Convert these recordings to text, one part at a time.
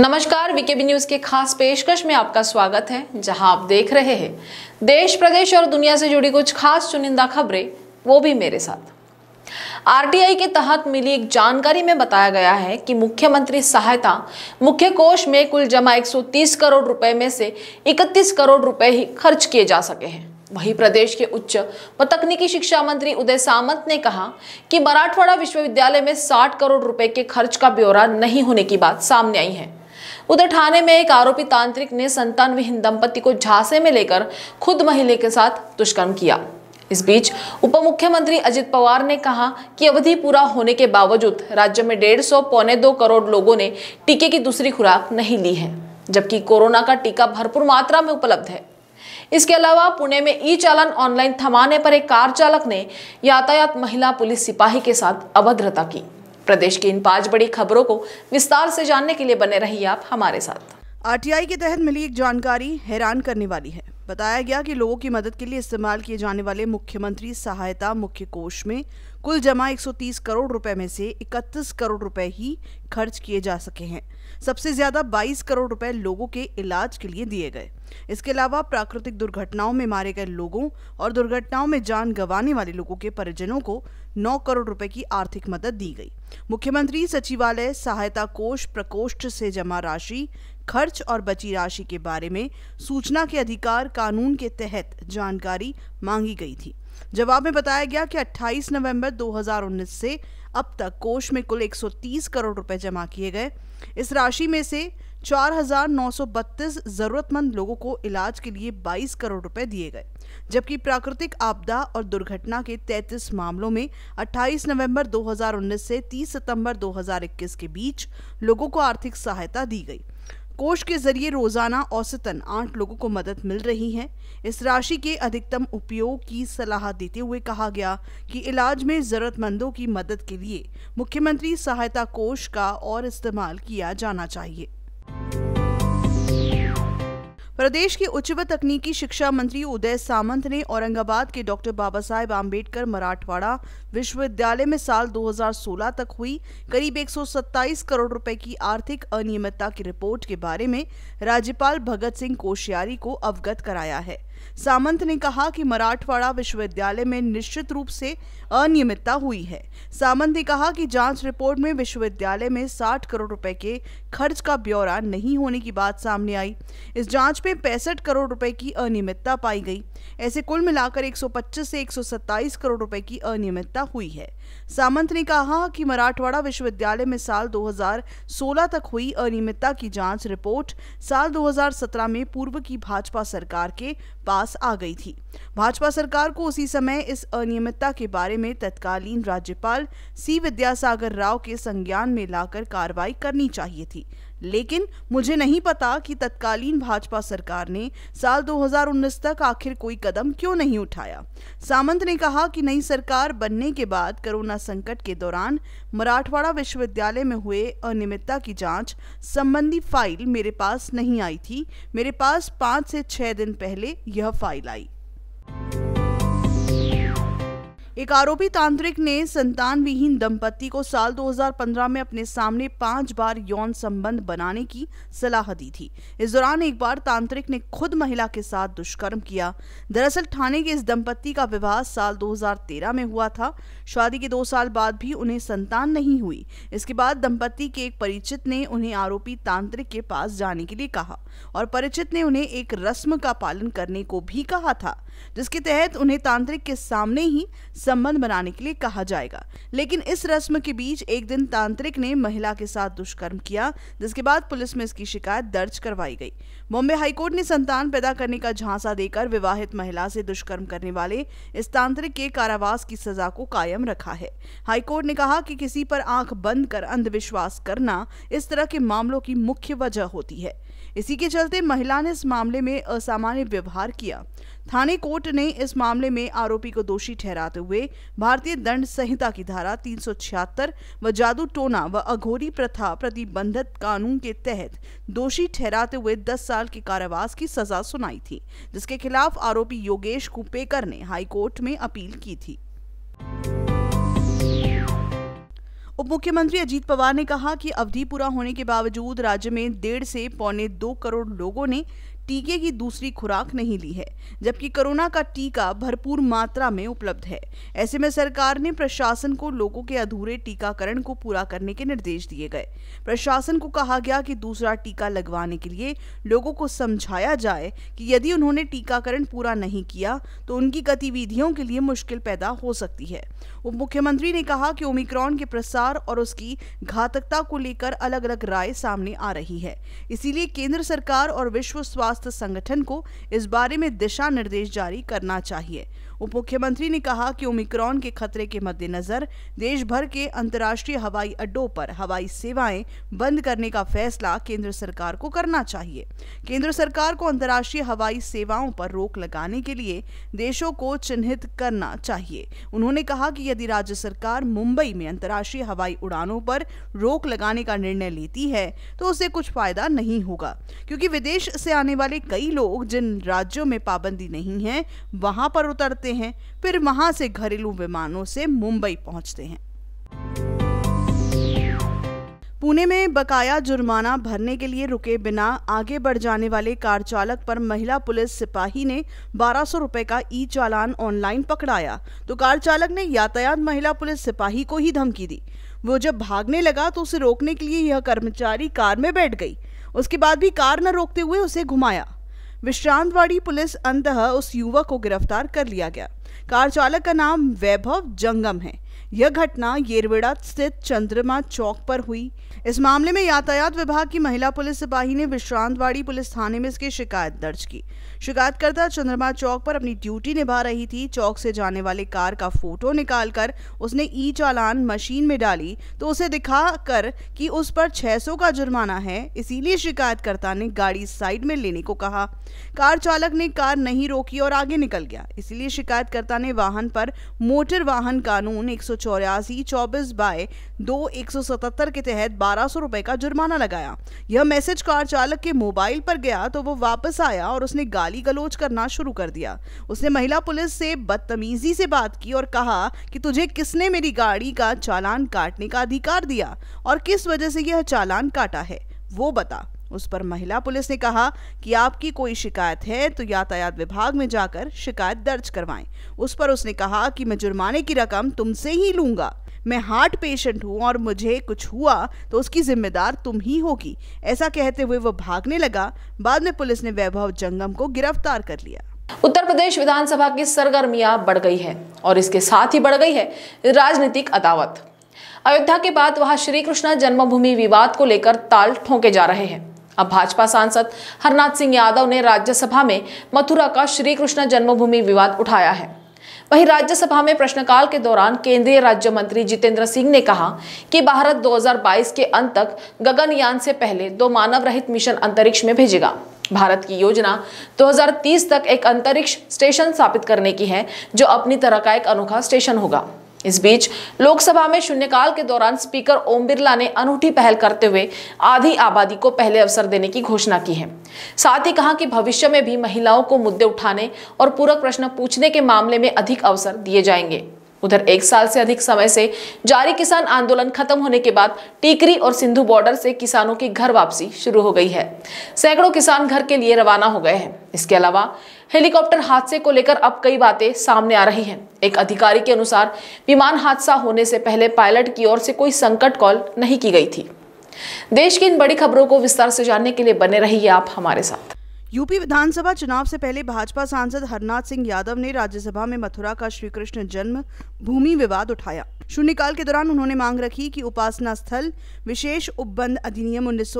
नमस्कार VKB news के खास पेशकश में आपका स्वागत है जहां आप देख रहे हैं देश प्रदेश और दुनिया से जुड़ी कुछ खास चुनिंदा खबरें वो भी मेरे साथ आरटीआई के तहत मिली एक जानकारी में बताया गया है कि मुख्यमंत्री सहायता मुख्य कोष में कुल जमा 130 करोड़ रुपए में से 31 करोड़ रुपए ही खर्च किए जा सके हैं वहीं प्रदेश के उच्च व तकनीकी शिक्षा मंत्री उदय सामंत ने कहा कि मराठवाड़ा विश्वविद्यालय में 60 करोड़ रुपए के खर्च का ब्यौरा नहीं होने की बात सामने आई है उधर थाने में एक आरोपी तांत्रिक ने संतानविहीन दंपति को झांसे में लेकर खुद महिला के साथ दुष्कर्म किया इस बीच उप मुख्यमंत्री अजित पवार ने कहा कि अवधि पूरा होने के बावजूद राज्य में डेढ़ सौ पौने दो करोड़ लोगों ने टीके की दूसरी खुराक नहीं ली है जबकि कोरोना का टीका भरपूर मात्रा में उपलब्ध है इसके अलावा पुणे में ई चालन ऑनलाइन थमाने पर एक कार चालक ने यातायात महिला पुलिस सिपाही के साथ अभद्रता की प्रदेश की इन पांच बड़ी खबरों को विस्तार से जानने के लिए बने रहिए आप हमारे साथ आरटीआई के तहत मिली एक जानकारी हैरान करने वाली है बताया गया कि लोगों की मदद के लिए इस्तेमाल किए जाने वाले मुख्यमंत्री सहायता मुख्य कोष में कुल जमा 130 करोड़ रुपए में से 31 करोड़ रुपए ही खर्च किए जा सके हैं सबसे ज्यादा 22 करोड़ रुपए लोगों के इलाज के लिए दिए गए इसके अलावा प्राकृतिक दुर्घटनाओं में मारे गए लोगों और दुर्घटनाओं में जान गंवाने वाले लोगों के परिजनों को 9 करोड़ रुपए की आर्थिक मदद दी गई मुख्यमंत्री सचिवालय सहायता कोष प्रकोष्ठ से जमा राशि खर्च और बची राशि के बारे में सूचना के अधिकार कानून के तहत जानकारी मांगी गई थी जवाब में बताया गया कि 28 नवंबर 2019 से अब तक कोष में कुल 130 करोड़ रुपए जमा किए गए इस राशि में से 4,932 जरूरतमंद लोगों को इलाज के लिए 22 करोड़ रुपए दिए गए जबकि प्राकृतिक आपदा और दुर्घटना के 33 मामलों में 28 नवंबर 2019 से 30 सितंबर 2021 के बीच लोगों को आर्थिक सहायता दी गई कोष के जरिए रोजाना औसतन आठ लोगों को मदद मिल रही है इस राशि के अधिकतम उपयोग की सलाह देते हुए कहा गया कि इलाज में ज़रूरतमंदों की मदद के लिए मुख्यमंत्री सहायता कोष का और इस्तेमाल किया जाना चाहिए प्रदेश के उच्च व तकनीकी शिक्षा मंत्री उदय सामंत ने औरंगाबाद के डॉक्टर बाबा साहेब आम्बेडकर मराठवाड़ा विश्वविद्यालय में साल 2016 तक हुई करीब 127 करोड़ रुपए की आर्थिक अनियमितता की रिपोर्ट के बारे में राज्यपाल भगत सिंह कोश्यारी को अवगत कराया है सामंत ने कहा कि मराठवाड़ा विश्वविद्यालय में निश्चित रूप से अनियमितता हुई है सामंत ने कहा कि जांच रिपोर्ट में विश्वविद्यालय में 60 करोड़ रुपए के खर्च का ब्यौरा नहीं होने की बात सामने आई इस जांच में पैंसठ करोड़ रुपए की अनियमितता पाई गई ऐसे कुल मिलाकर 125 से 127 करोड़ रुपए की अनियमितता हुई है सामंत ने कहा कि मराठवाड़ा विश्वविद्यालय में साल 2016 तक हुई अनियमितता की जांच रिपोर्ट साल 2017 में पूर्व की भाजपा सरकार के पास आ गई थी भाजपा सरकार को उसी समय इस अनियमितता के बारे में तत्कालीन राज्यपाल सी विद्यासागर राव के संज्ञान में लाकर कार्रवाई करनी चाहिए थी लेकिन मुझे नहीं पता कि तत्कालीन भाजपा सरकार ने साल 2019 तक आखिर कोई कदम क्यों नहीं उठाया सामंत ने कहा कि नई सरकार बनने के बाद कोरोना संकट के दौरान मराठवाड़ा विश्वविद्यालय में हुए अनियमितता की जांच संबंधी फाइल मेरे पास नहीं आई थी मेरे पास पाँच से छः दिन पहले यह फाइल आई एक आरोपी तांत्रिक ने संतान विहीन दंपति को साल 2015 में अपने सामने पांच बार यौन संबंध बनाने की सलाह दी थी इस दौरान एक बार तांत्रिक ने खुद महिला के साथ दुष्कर्म किया दरअसल थाने के इस दंपति का विवाह साल 2013 में हुआ था शादी के दो साल बाद भी उन्हें संतान नहीं हुई इसके बाद दंपति के एक परिचित ने उन्हें आरोपी तांत्रिक के पास जाने के लिए कहा और परिचित ने उन्हें एक रस्म का पालन करने को भी कहा था जिसके तहत उन्हें तांत्रिक के सामने ही संबंध बनाने के लिए कहा जाएगा लेकिन इस रस्म के बीच एक दिन तांत्रिक ने महिला के साथ दुष्कर्म किया जिसके बाद पुलिस में इसकी शिकायत दर्ज करवाई गई बॉम्बे हाईकोर्ट ने संतान पैदा करने का झांसा देकर विवाहित महिला से दुष्कर्म करने वाले इस तांत्रिक के कारावास की सजा को कायम रखा है हाईकोर्ट ने कहा कि किसी पर आंख बंद कर अंधविश्वास करना इस तरह के मामलों की मुख्य वजह होती है इसी के चलते महिला ने इस मामले में असामान्य व्यवहार किया थाने कोर्ट ने इस मामले में आरोपी को दोषी ठहराते हुए भारतीय दंड संहिता की धारा तीन व जादू टोना व अघोरी प्रथा प्रतिबंधित कानून के तहत दोषी ठहराते हुए 10 साल के कारावास की सजा सुनाई थी जिसके खिलाफ आरोपी योगेश कुपेकर ने हाईकोर्ट में अपील की थी उप मुख्यमंत्री अजीत पवार ने कहा कि अवधि पूरा होने के बावजूद राज्य में डेढ़ से पौने दो करोड़ लोगों ने टीके की दूसरी खुराक नहीं ली है जबकि कोरोना का टीका भरपूर मात्रा में उपलब्ध है ऐसे में सरकार ने प्रशासन को लोगों के अधूरे टीकाकरण को पूरा करने के निर्देश दिए गए प्रशासन को कहा गया कि दूसरा टीका लगवाने के लिए लोगों को समझाया जाए कि यदि उन्होंने टीकाकरण पूरा नहीं किया तो उनकी गतिविधियों के लिए मुश्किल पैदा हो सकती है उप मुख्यमंत्री ने कहा कि ओमिक्रॉन के प्रसार और उसकी घातकता को लेकर अलग अलग राय सामने आ रही है इसीलिए केंद्र सरकार और विश्व स्वास्थ्य स्वास्थ्य संगठन को इस बारे में दिशा निर्देश जारी करना चाहिए उप मुख्यमंत्री ने कहा कि ओमिक्रॉन के खतरे के मद्देनजर देश भर के अंतर्राष्ट्रीय हवाई अड्डों पर हवाई सेवाएं बंद करने का फैसला केंद्र सरकार को करना चाहिए केंद्र सरकार को अंतर्राष्ट्रीय हवाई सेवाओं पर रोक लगाने के लिए देशों को चिन्हित करना चाहिए उन्होंने कहा कि यदि राज्य सरकार मुंबई में अंतर्राष्ट्रीय हवाई उड़ानों पर रोक लगाने का निर्णय लेती है तो उसे कुछ फायदा नहीं होगा क्योंकि विदेश से आने वाले कई लोग जिन राज्यों में पाबंदी नहीं है वहां पर उतरते करते हैं फिर वहां से घरेलू विमानों से मुंबई पहुंचते हैं पुणे में बकाया जुर्माना भरने के लिए रुके बिना आगे बढ़ जाने वाले कार चालक पर महिला पुलिस सिपाही ने बारह सौ रुपए का ई चालान ऑनलाइन पकड़ाया तो कार चालक ने यातायात महिला पुलिस सिपाही को ही धमकी दी वो जब भागने लगा तो उसे रोकने के लिए यह कर्मचारी कार में बैठ गई उसके बाद भी कार न रोकते हुए उसे घुमाया विश्रांतवाड़ी पुलिस अंत उस युवक को गिरफ्तार कर लिया गया कार चालक का नाम वैभव जंगम है यह घटना येरवेड़ा स्थित चंद्रमा चौक पर हुई इस मामले में यातायात विभाग की महिला पुलिस सिपाही ने विश्रांतवाड़ी पुलिस थाने में इसकी शिकायत दर्ज की शिकायतकर्ता चंद्रमा चौक पर अपनी ड्यूटी निभा रही थी चौक से जाने वाले कार का फोटो निकालकर उसने ई चालान मशीन में डाली तो उसे दिखा कर कि उस पर 600 का जुर्माना है इसीलिए शिकायतकर्ता ने गाड़ी साइड में लेने को कहा कार चालक ने कार नहीं रोकी और आगे निकल गया इसीलिए शिकायत कार्यकर्ता ने वाहन पर मोटर वाहन कानून एक सौ चौरासी चौबीस बाय दो एक सौ सतहत्तर के तहत बारह सौ रुपए का जुर्माना लगाया यह मैसेज कार चालक के मोबाइल पर गया तो वो वापस आया और उसने गाली गलोच करना शुरू कर दिया उसने महिला पुलिस से बदतमीजी से बात की और कहा कि तुझे किसने मेरी गाड़ी का चालान काटने का अधिकार दिया और किस वजह से यह चालान काटा है वो बता उस पर महिला पुलिस ने कहा कि आपकी कोई शिकायत है तो यातायात विभाग में जाकर शिकायत दर्ज करवाएं उस पर उसने कहा कि मैं जुर्माने की रकम तुमसे ही लूंगा मैं हार्ट पेशेंट हूँ और मुझे कुछ हुआ तो उसकी जिम्मेदार तुम ही होगी ऐसा कहते हुए वह भागने लगा बाद में पुलिस ने वैभव जंगम को गिरफ्तार कर लिया उत्तर प्रदेश विधानसभा की सरगर्मियां बढ़ गई है और इसके साथ ही बढ़ गई है राजनीतिक अदावत अयोध्या के बाद वहां श्री कृष्ण जन्मभूमि विवाद को लेकर ताल ठोंके जा रहे हैं अब भाजपा सांसद हरनाथ सिंह यादव ने राज्यसभा में मथुरा का श्री कृष्ण जन्मभूमि विवाद उठाया है वहीं राज्यसभा में प्रश्नकाल के दौरान केंद्रीय राज्य मंत्री जितेंद्र सिंह ने कहा कि भारत 2022 के अंत तक गगनयान से पहले दो मानव रहित मिशन अंतरिक्ष में भेजेगा भारत की योजना 2030 तक एक अंतरिक्ष स्टेशन स्थापित करने की है जो अपनी तरह का एक अनोखा स्टेशन होगा इस बीच लोकसभा में शून्यकाल के दौरान स्पीकर ओम बिरला ने अनूठी पहल करते हुए आधी आबादी को पहले अवसर देने की घोषणा की है साथ ही कहा कि भविष्य में भी महिलाओं को मुद्दे उठाने और पूरक प्रश्न पूछने के मामले में अधिक अवसर दिए जाएंगे उधर एक साल से अधिक समय से जारी किसान आंदोलन खत्म होने के बाद टीकरी और सिंधु बॉर्डर से किसानों की घर वापसी शुरू हो गई है सैकड़ों किसान घर के लिए रवाना हो गए हैं इसके अलावा हेलीकॉप्टर हादसे को लेकर अब कई बातें सामने आ रही हैं एक अधिकारी के अनुसार विमान हादसा होने से पहले पायलट की ओर से कोई संकट कॉल नहीं की गई थी देश की इन बड़ी खबरों को विस्तार से जानने के लिए बने रहिए आप हमारे साथ यूपी विधानसभा चुनाव से पहले भाजपा सांसद हरनाथ सिंह यादव ने राज्यसभा में मथुरा का श्री कृष्ण जन्म भूमि विवाद उठाया शून्यकाल के दौरान उन्होंने मांग रखी कि उपासना स्थल विशेष उपबंध अधिनियम उन्नीस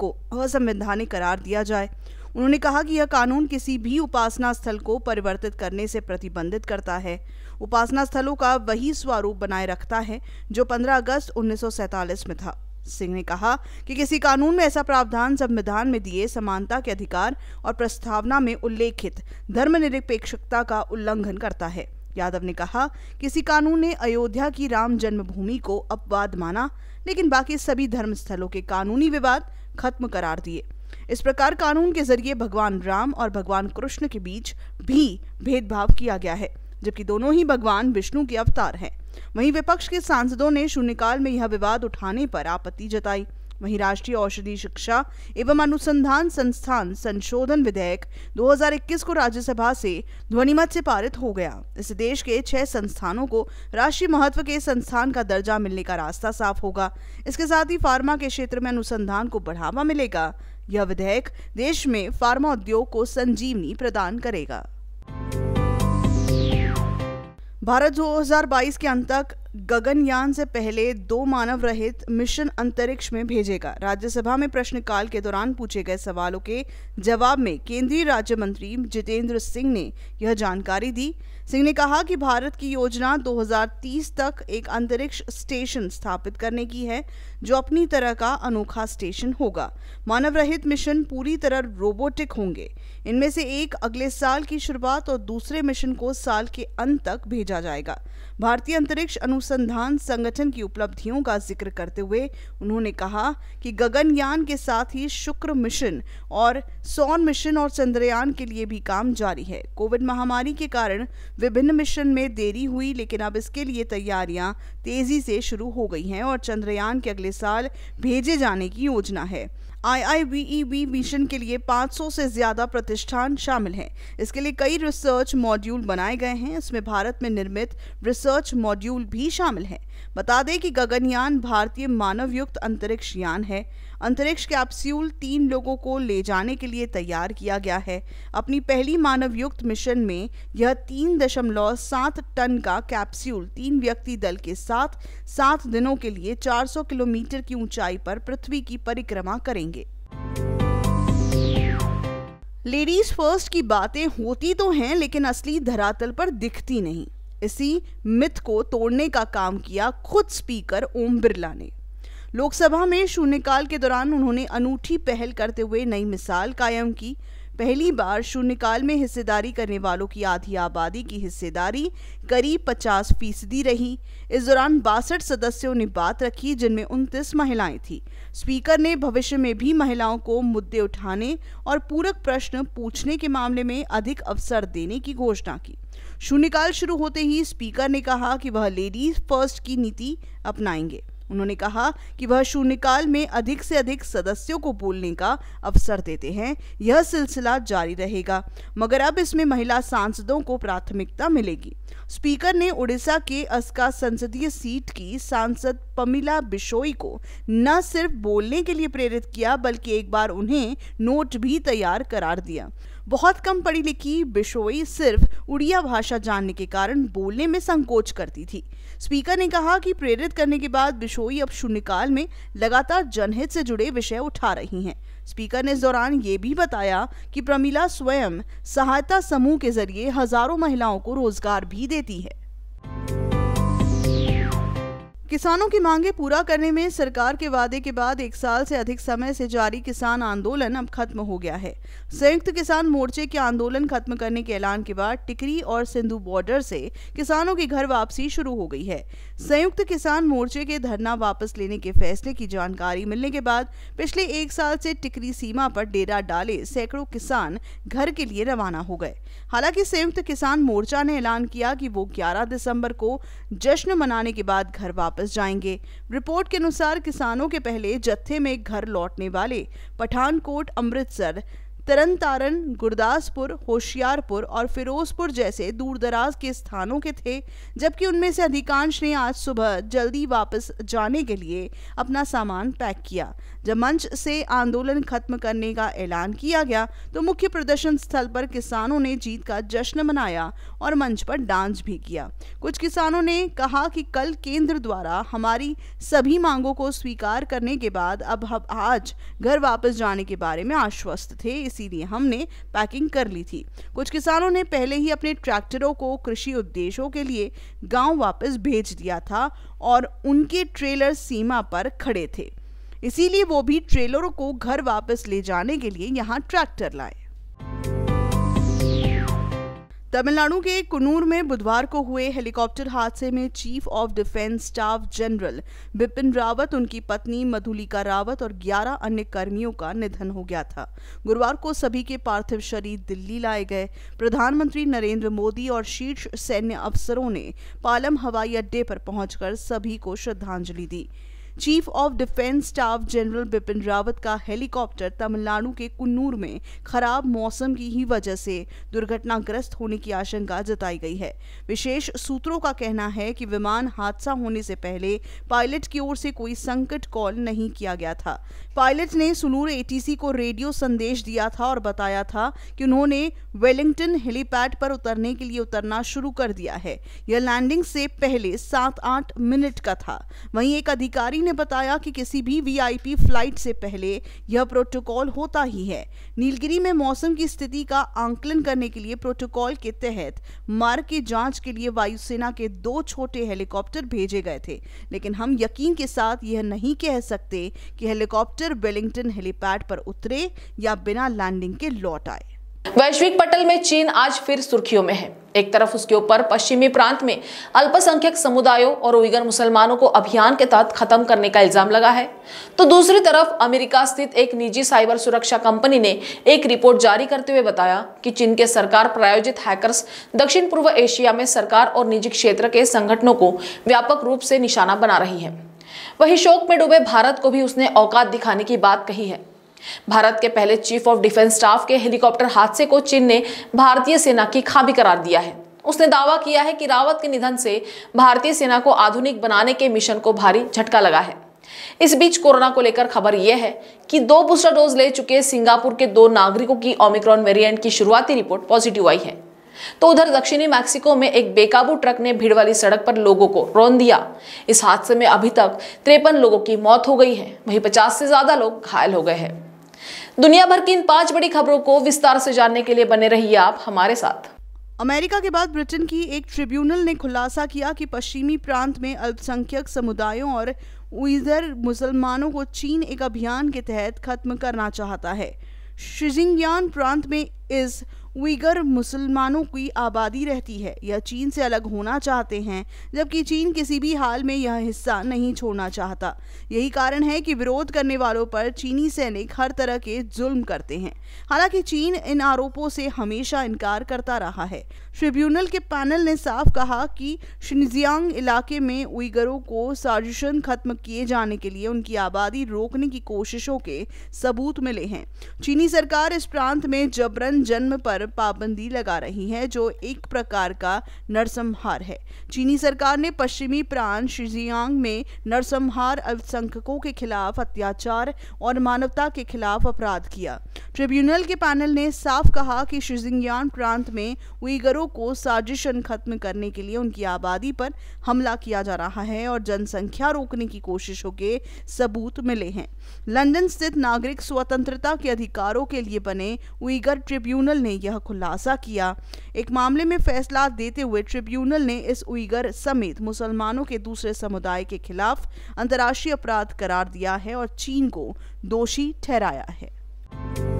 को असंवैधानिक करार दिया जाए उन्होंने कहा कि यह कानून किसी भी उपासना स्थल को परिवर्तित करने से प्रतिबंधित करता है उपासना स्थलों का वही स्वरूप बनाए रखता है जो 15 अगस्त उन्नीस में था सिंह ने कहा कि किसी कानून में ऐसा प्रावधान संविधान में दिए समानता के अधिकार और प्रस्तावना में उल्लेखित धर्मनिरपेक्षता का उल्लंघन करता है यादव ने कहा किसी कानून ने अयोध्या की राम जन्मभूमि को अपवाद माना लेकिन बाकी सभी धर्म स्थलों के कानूनी विवाद खत्म करार दिए इस प्रकार कानून के जरिए भगवान राम और भगवान कृष्ण के बीच भी भेदभाव किया गया है जबकि दोनों ही भगवान विष्णु के अवतार हैं वहीं विपक्ष के सांसदों ने शून्यकाल में यह विवाद उठाने पर आपत्ति जताई वहीं राष्ट्रीय औषधि शिक्षा एवं अनुसंधान संस्थान संशोधन विधेयक 2021 को राज्यसभा से ध्वनिमत से पारित हो गया इससे देश के छह संस्थानों को राष्ट्रीय महत्व के संस्थान का दर्जा मिलने का रास्ता साफ होगा इसके साथ ही फार्मा के क्षेत्र में अनुसंधान को बढ़ावा मिलेगा यह विधेयक देश में फार्मा उद्योग को संजीवनी प्रदान करेगा भारत 2022 के अंत तक गगनयान से पहले दो मानव रहित मिशन अंतरिक्ष में भेजेगा राज्यसभा में प्रश्नकाल के दौरान पूछे गए सवालों के जवाब में केंद्रीय राज्य मंत्री जितेंद्र सिंह ने यह जानकारी दी सिंह ने कहा कि भारत की योजना 2030 तक एक अंतरिक्ष स्टेशन स्थापित करने की है जो अपनी तरह का अनोखा स्टेशन होगा मानव रहित मिशन पूरी तरह रोबोटिक होंगे इनमें से एक अगले साल की शुरुआत और दूसरे मिशन को साल के अंत तक भेजा जाएगा भारतीय अंतरिक्ष अनु अनुसंधान संगठन की उपलब्धियों का जिक्र करते हुए उन्होंने कहा कि गगनयान के साथ ही शुक्र मिशन और सौन मिशन और चंद्रयान के लिए भी काम जारी है कोविड महामारी के कारण विभिन्न मिशन में देरी हुई लेकिन अब इसके लिए तैयारियां तेजी से शुरू हो गई हैं और चंद्रयान के अगले साल भेजे जाने की योजना है आईआईबीईबी e मिशन के लिए 500 से ज़्यादा प्रतिष्ठान शामिल हैं इसके लिए कई रिसर्च मॉड्यूल बनाए गए हैं इसमें भारत में निर्मित रिसर्च मॉड्यूल भी शामिल हैं बता दें कि गगनयान भारतीय मानव युक्त अंतरिक्ष यान है अंतरिक्ष कैप्स्यूल तीन लोगों को ले जाने के लिए तैयार किया गया है अपनी पहली मानव युक्त मिशन में यह तीन दशमलव सात टन का कैप्स्यूल तीन व्यक्ति दल के साथ सात दिनों के लिए 400 किलोमीटर की ऊंचाई पर पृथ्वी की परिक्रमा करेंगे लेडीज फर्स्ट की बातें होती तो हैं लेकिन असली धरातल पर दिखती नहीं इसी मिथ को तोड़ने का काम किया खुद स्पीकर ओम बिरला ने लोकसभा में शून्यकाल के दौरान उन्होंने अनूठी पहल करते हुए नई मिसाल कायम की पहली बार शून्यकाल में हिस्सेदारी करने वालों की आधी आबादी की हिस्सेदारी करीब 50 फीसदी रही इस दौरान बासठ सदस्यों ने बात रखी जिनमें उनतीस महिलाएं थीं स्पीकर ने भविष्य में भी महिलाओं को मुद्दे उठाने और पूरक प्रश्न पूछने के मामले में अधिक अवसर देने की घोषणा की शून्यकाल शुरू होते ही स्पीकर ने कहा कि वह लेडीज फर्स्ट की नीति अपनाएंगे उन्होंने कहा कि वह शून्यकाल में अधिक से अधिक सदस्यों को बोलने का अवसर देते हैं यह सिलसिला जारी रहेगा मगर अब इसमें महिला सांसदों को प्राथमिकता मिलेगी स्पीकर ने उड़ीसा के अस्का संसदीय सीट की सांसद पमिला बिशोई को न सिर्फ बोलने के लिए प्रेरित किया बल्कि एक बार उन्हें नोट भी तैयार करार दिया बहुत कम पढ़ी लिखी बिशोई सिर्फ उड़िया भाषा जानने के कारण बोलने में संकोच करती थी स्पीकर ने कहा कि प्रेरित करने के बाद बिशोई अब शून्यकाल में लगातार जनहित से जुड़े विषय उठा रही हैं स्पीकर ने इस दौरान ये भी बताया कि प्रमिला स्वयं सहायता समूह के जरिए हजारों महिलाओं को रोजगार भी देती है किसानों की मांगे पूरा करने में सरकार के वादे के बाद एक साल से अधिक समय से जारी किसान आंदोलन अब खत्म हो गया है संयुक्त किसान मोर्चे के आंदोलन खत्म करने के ऐलान के बाद टिकरी और सिंधु बॉर्डर से किसानों की घर वापसी शुरू हो गई है संयुक्त किसान मोर्चे के धरना वापस लेने के फैसले की जानकारी मिलने के बाद पिछले एक साल से टिकरी सीमा पर डेरा डाले सैकड़ों किसान घर के लिए रवाना हो गए हालांकि संयुक्त किसान मोर्चा ने ऐलान किया कि वो ग्यारह दिसंबर को जश्न मनाने के बाद घर वापस वापस जाएंगे रिपोर्ट के अनुसार किसानों के पहले जत्थे में घर लौटने वाले पठानकोट अमृतसर तरन तारण गुरदासपुर होशियारपुर और फिरोजपुर जैसे दूरदराज के स्थानों के थे जबकि उनमें से अधिकांश ने आज सुबह जल्दी वापस जाने के लिए अपना सामान पैक किया जब मंच से आंदोलन खत्म करने का ऐलान किया गया तो मुख्य प्रदर्शन स्थल पर किसानों ने जीत का जश्न मनाया और मंच पर डांस भी किया कुछ किसानों ने कहा कि कल केंद्र द्वारा हमारी सभी मांगों को स्वीकार करने के बाद अब हम आज घर वापस जाने के बारे में आश्वस्त थे इसीलिए हमने पैकिंग कर ली थी कुछ किसानों ने पहले ही अपने ट्रैक्टरों को कृषि उद्देश्यों के लिए गांव वापस भेज दिया था और उनके ट्रेलर सीमा पर खड़े थे इसीलिए वो भी ट्रेलरों को घर वापस ले जाने के लिए यहाँ ट्रैक्टर लाए तमिलनाडु के कुनूर में बुधवार को हुए हेलीकॉप्टर हादसे में chief of defence staff general Bipin Rawat उनकी पत्नी मधुलिका रावत और 11 अन्य कर्मियों का निधन हो गया था गुरुवार को सभी के पार्थिव शरीर दिल्ली लाए गए प्रधानमंत्री नरेंद्र मोदी और शीर्ष सैन्य अफसरों ने पालम हवाई अड्डे पर पहुंचकर सभी को श्रद्धांजलि दी chief of defence staff general Bipin Rawat का हेलीकॉप्टर तमिलनाडु के कुन्नूर में खराब मौसम की ही वजह से दुर्घटनाग्रस्त होने की आशंका जताई गई है विशेष सूत्रों का कहना है कि विमान हादसा होने से पहले पायलट की ओर से कोई संकट कॉल नहीं किया गया था पायलट ने सुनूर एटीसी को रेडियो संदेश दिया था और बताया था कि उन्होंने वेलिंगटन हेलीपैड पर उतरने के लिए उतरना शुरू कर दिया है यह लैंडिंग से पहले सात आठ मिनट का था वहीं एक अधिकारी ने ने बताया कि किसी भी वीआईपी फ्लाइट से पहले यह प्रोटोकॉल होता ही है नीलगिरी में मौसम की स्थिति का आंकलन करने के लिए प्रोटोकॉल के तहत मार्ग की जांच के लिए वायुसेना के दो छोटे हेलीकॉप्टर भेजे गए थे लेकिन हम यकीन के साथ यह नहीं कह सकते कि हेलीकॉप्टर वेलिंगटन हेलीपैड पर उतरे या बिना लैंडिंग के लौट आए वैश्विक पटल में चीन आज फिर सुर्खियों में है एक तरफ उसके ऊपर पश्चिमी प्रांत में अल्पसंख्यक समुदायों और उइगर मुसलमानों को अभियान के तहत खत्म करने का इल्जाम लगा है तो दूसरी तरफ अमेरिका स्थित एक निजी साइबर सुरक्षा कंपनी ने एक रिपोर्ट जारी करते हुए बताया कि चीन के सरकार प्रायोजित हैकर्स दक्षिण पूर्व एशिया में सरकार और निजी क्षेत्र के संगठनों को व्यापक रूप से निशाना बना रही है वही शोक में डूबे भारत को भी उसने औकात दिखाने की बात कही है भारत के पहले चीफ ऑफ डिफेंस स्टाफ के हेलीकॉप्टर हादसे को चीन ने भारतीय सेना की खाबी करार दिया है उसने दावा किया है कि रावत के निधन से भारतीय सेना को आधुनिक बनाने के मिशन को भारी झटका लगा है इस बीच कोरोना को लेकर खबर यह है कि दो बूस्टर डोज ले चुके सिंगापुर के दो नागरिकों की ओमिक्रॉन वेरिएंट की शुरुआती रिपोर्ट पॉजिटिव आई है तो उधर दक्षिणी मैक्सिको में एक बेकाबू ट्रक ने भीड़ वाली सड़क पर लोगों को रोन दिया इस हादसे में अभी तक तिरपन लोगों की मौत हो गई है वहीं पचास से ज्यादा लोग घायल हो गए हैं दुनिया भर की इन पांच बड़ी खबरों को विस्तार से जानने के लिए बने रहिए आप हमारे साथ अमेरिका के बाद ब्रिटेन की एक ट्रिब्यूनल ने खुलासा किया कि पश्चिमी प्रांत में अल्पसंख्यक समुदायों और उइजर मुसलमानों को चीन एक अभियान के तहत खत्म करना चाहता है शिजिंगयान प्रांत में इस उइगर मुसलमानों की आबादी रहती है यह चीन से अलग होना चाहते हैं जबकि चीन किसी भी हाल में यह हिस्सा नहीं छोड़ना चाहता यही कारण है कि विरोध करने वालों पर चीनी सैनिक हर तरह के जुल्म करते हैं हालांकि चीन इन आरोपों से हमेशा इनकार करता रहा है ट्रिब्यूनल के पैनल ने साफ कहा कि शिनजियांग इलाके में उइगरों को साजिशन खत्म किए जाने के लिए उनकी आबादी रोकने की कोशिशों के सबूत मिले हैं चीनी सरकार इस प्रांत में जबरन जन्म पर पर पाबंदी लगा रही है जो एक प्रकार का नरसंहार है चीनी सरकार ने पश्चिमी प्रांत शिजियांग में नरसंहार अल्पसंख्यकों के खिलाफ अत्याचार और मानवता के खिलाफ अपराध किया ट्रिब्यूनल के पैनल ने साफ कहा कि शिजियांग प्रांत में उइगरों को साजिशन खत्म करने के लिए उनकी आबादी पर हमला किया जा रहा है और जनसंख्या रोकने की कोशिशों के सबूत मिले हैं लंदन स्थित नागरिक स्वतंत्रता के अधिकारों के लिए बने उइगर ट्रिब्यूनल ने यह यह खुलासा किया एक मामले में फैसला देते हुए ट्रिब्यूनल ने इस उइगर समेत मुसलमानों के दूसरे समुदाय के खिलाफ अंतर्राष्ट्रीय अपराध करार दिया है और चीन को दोषी ठहराया है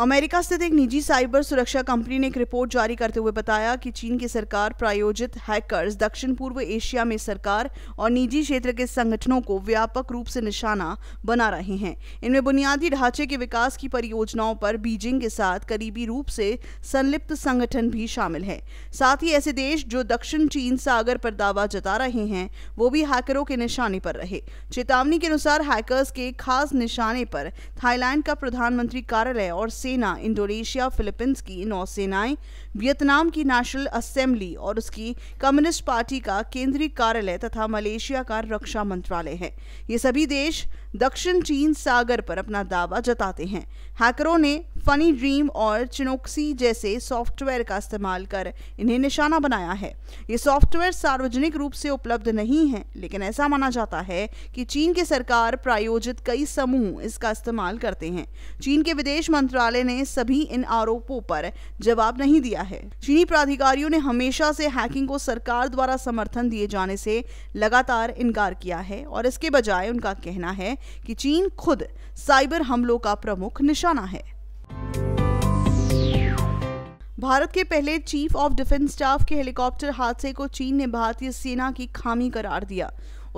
अमेरिका स्थित एक निजी साइबर सुरक्षा कंपनी ने एक रिपोर्ट जारी करते हुए बताया कि चीन की सरकार प्रायोजित हैकर्स दक्षिण पूर्व एशिया में सरकार और निजी क्षेत्र के संगठनों को व्यापक रूप से निशाना बना रहे हैं इनमें बुनियादी ढांचे के विकास की परियोजनाओं पर बीजिंग के साथ करीबी रूप से संलिप्त संगठन भी शामिल है साथ ही ऐसे देश जो दक्षिण चीन सागर पर दावा जता रहे हैं वो भी हैकरों के निशाने पर रहे चेतावनी के अनुसार हैकर्स के खास निशाने पर थाईलैंड का प्रधानमंत्री कार्यालय और सेना इंडोनेशिया फिलीपींस की नौसेनाएं वियतनाम की नेशनल असेंबली और उसकी कम्युनिस्ट पार्टी का केंद्रीय कार्यालय तथा मलेशिया का रक्षा मंत्रालय है ये सभी देश दक्षिण चीन सागर पर अपना दावा जताते हैं हैकरों ने फनी ड्रीम और चिनोक्सी जैसे सॉफ्टवेयर का इस्तेमाल कर इन्हें निशाना बनाया है ये सॉफ्टवेयर सार्वजनिक रूप से उपलब्ध नहीं है लेकिन ऐसा माना जाता है कि चीन की सरकार प्रायोजित कई समूह इसका इस्तेमाल करते हैं चीन के विदेश मंत्रालय ने सभी इन आरोपों पर जवाब नहीं दिया है चीनी प्राधिकारियों ने हमेशा से हैकिंग को सरकार द्वारा समर्थन दिए जाने से लगातार इनकार किया है और इसके बजाय उनका कहना है कि चीन खुद साइबर हमलों का प्रमुख निशाना है भारत के पहले चीफ ऑफ डिफेंस स्टाफ के हेलीकॉप्टर हादसे को चीन ने भारतीय सेना की खामी करार दिया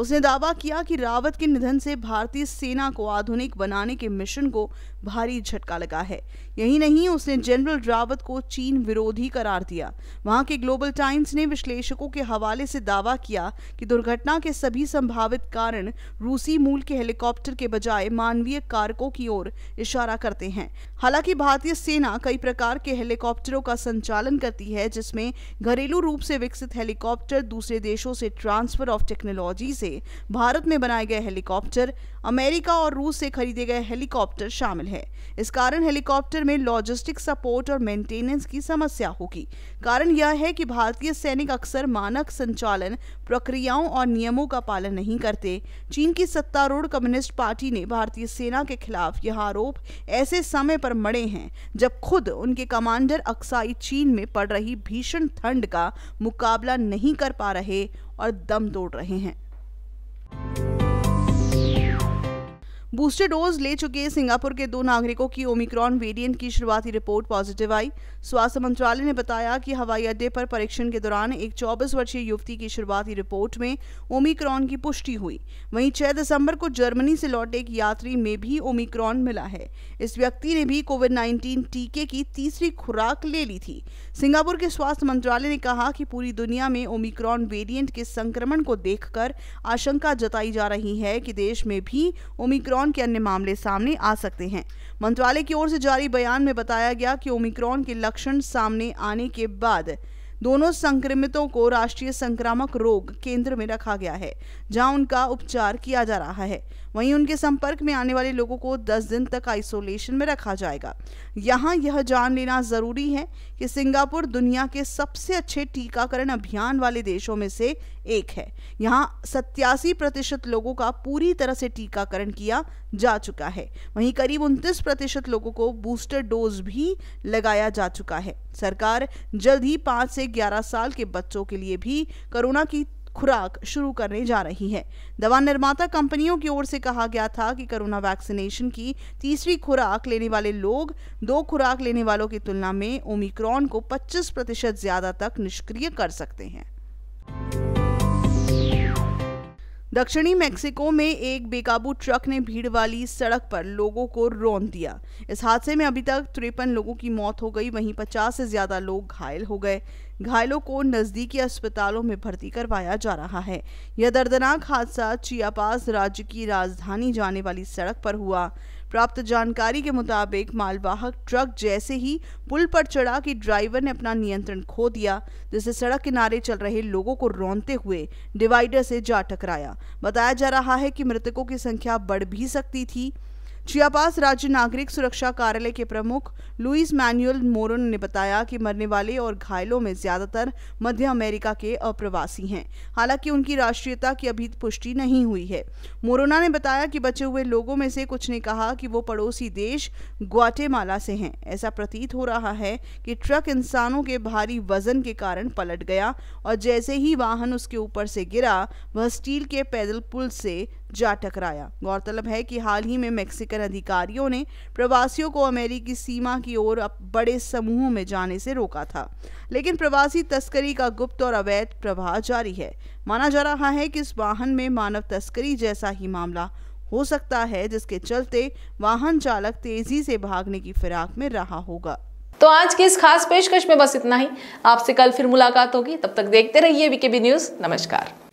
उसने दावा किया कि रावत के निधन से भारतीय सेना को आधुनिक बनाने के मिशन को भारी झटका लगा है यही नहीं उसने जनरल रावत को चीन विरोधी करार दिया वहां के ग्लोबल टाइम्स ने विश्लेषकों के हवाले से दावा किया कि दुर्घटना के सभी संभावित कारण रूसी मूल के हेलीकॉप्टर के बजाय मानवीय कारकों की ओर इशारा करते हैं हालांकि भारतीय सेना कई प्रकार के हेलीकॉप्टरों का संचालन करती है जिसमें घरेलू रूप से विकसित हेलीकॉप्टर दूसरे देशों से ट्रांसफर ऑफ टेक्नोलॉजी से भारत में बनाए गए हेलीकॉप्टर अमेरिका और रूस से खरीदे गए हेलीकॉप्टर शामिल हैं है इस कारण हेलीकॉप्टर में लॉजिस्टिक सपोर्ट और मेंटेनेंस की समस्या होगी कारण यह है कि भारतीय सैनिक अक्सर मानक संचालन प्रक्रियाओं और नियमों का पालन नहीं करते चीन की सत्तारूढ़ कम्युनिस्ट पार्टी ने भारतीय सेना के खिलाफ यह आरोप ऐसे समय पर मड़े हैं जब खुद उनके कमांडर अक्साई चीन में पड़ रही भीषण ठंड का मुकाबला नहीं कर पा रहे और दम तोड़ रहे हैं बूस्टर डोज ले चुके सिंगापुर के दो नागरिकों की ओमिक्रॉन वेरिएंट की शुरुआती रिपोर्ट पॉजिटिव आई स्वास्थ्य मंत्रालय ने बताया कि हवाई अड्डे पर परीक्षण के दौरान एक 24 वर्षीय युवती की शुरुआती रिपोर्ट में ओमिक्रॉन की पुष्टि हुई वहीं 6 दिसंबर को जर्मनी से लौटे एक यात्री में भी ओमिक्रॉन मिला है इस व्यक्ति ने भी कोविड नाइन्टीन टीके की तीसरी खुराक ले ली थी सिंगापुर के स्वास्थ्य मंत्रालय ने कहा कि पूरी दुनिया में ओमिक्रॉन वेरियंट के संक्रमण को देखकर आशंका जताई जा रही है कि देश में भी ओमिक्रॉन ओमिक्रॉन के अन्य मामले सामने आ सकते हैं मंत्रालय की ओर से जारी बयान में बताया गया कि ओमिक्रॉन के लक्षण सामने आने के बाद दोनों संक्रमितों को राष्ट्रीय संक्रामक रोग केंद्र में रखा गया है जहां उनका उपचार किया जा रहा है वहीं उनके संपर्क में आने वाले लोगों को 10 दिन तक आइसोलेशन में रखा जाएगा यहाँ यह जान लेना ज़रूरी है कि सिंगापुर दुनिया के सबसे अच्छे टीकाकरण अभियान वाले देशों में से एक है यहाँ सत्यासी प्रतिशत लोगों का पूरी तरह से टीकाकरण किया जा चुका है वहीं करीब उनतीस प्रतिशत लोगों को बूस्टर डोज भी लगाया जा चुका है सरकार जल्द ही पाँच से ग्यारह साल के बच्चों के लिए भी कोरोना की खुराक शुरू करने जा रही है दवा निर्माता कंपनियों की ओर से कहा गया था कि कोरोना वैक्सीनेशन की तीसरी खुराक लेने वाले लोग दो खुराक लेने वालों की तुलना में ओमिक्रॉन को 25 प्रतिशत ज्यादा तक निष्क्रिय कर सकते हैं दक्षिणी मेक्सिको में एक बेकाबू ट्रक ने भीड़ वाली सड़क पर लोगों को रौन दिया इस हादसे में अभी तक तिरपन लोगों की मौत हो गई वहीं 50 से ज्यादा लोग घायल हो गए घायलों को नजदीकी अस्पतालों में भर्ती करवाया जा रहा है यह दर्दनाक हादसा चियापास राज्य की राजधानी जाने वाली सड़क पर हुआ प्राप्त जानकारी के मुताबिक मालवाहक ट्रक जैसे ही पुल पर चढ़ा कि ड्राइवर ने अपना नियंत्रण खो दिया जिससे सड़क किनारे चल रहे लोगों को रोनते हुए डिवाइडर से जा टकराया बताया जा रहा है कि मृतकों की संख्या बढ़ भी सकती थी चियापास राज्य नागरिक सुरक्षा कार्यालय के प्रमुख लुइस मैनुअल मोरन ने बताया कि मरने वाले और घायलों में ज्यादातर मध्य अमेरिका के अप्रवासी हैं हालांकि उनकी राष्ट्रीयता की अभी पुष्टि नहीं हुई है मोरोना ने बताया कि बचे हुए लोगों में से कुछ ने कहा कि वो पड़ोसी देश ग्वाटेमाला से हैं ऐसा प्रतीत हो रहा है कि ट्रक इंसानों के भारी वजन के कारण पलट गया और जैसे ही वाहन उसके ऊपर से गिरा वह स्टील के पैदल पुल से जा टकराया गौरतलब है कि हाल ही में मैक्सिकन अधिकारियों ने प्रवासियों को अमेरिकी सीमा की ओर बड़े समूहों में जाने से रोका था लेकिन प्रवासी तस्करी का गुप्त और अवैध प्रवाह जारी है माना जा रहा है कि इस वाहन में मानव तस्करी जैसा ही मामला हो सकता है जिसके चलते वाहन चालक तेजी से भागने की फिराक में रहा होगा तो आज की इस खास पेशकश में बस इतना ही आपसे कल फिर मुलाकात होगी तब तक देखते रहिए बीकेबी न्यूज नमस्कार